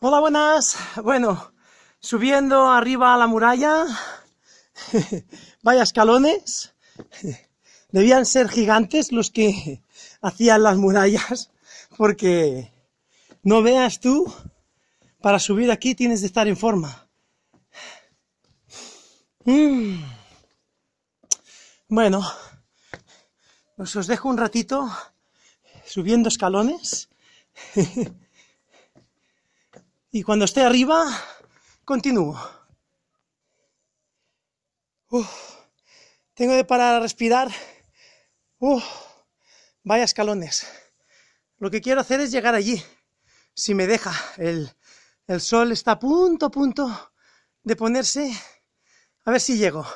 Hola, buenas. Bueno, subiendo arriba a la muralla. Vaya escalones. Debían ser gigantes los que hacían las murallas, porque no veas tú, para subir aquí tienes de estar en forma. Mm. Bueno, pues os dejo un ratito subiendo escalones. Y cuando esté arriba, continúo. tengo que parar a respirar. vaya escalones. Lo que quiero hacer es llegar allí. Si me deja, el, el sol está a punto, a punto de ponerse. A ver si llego.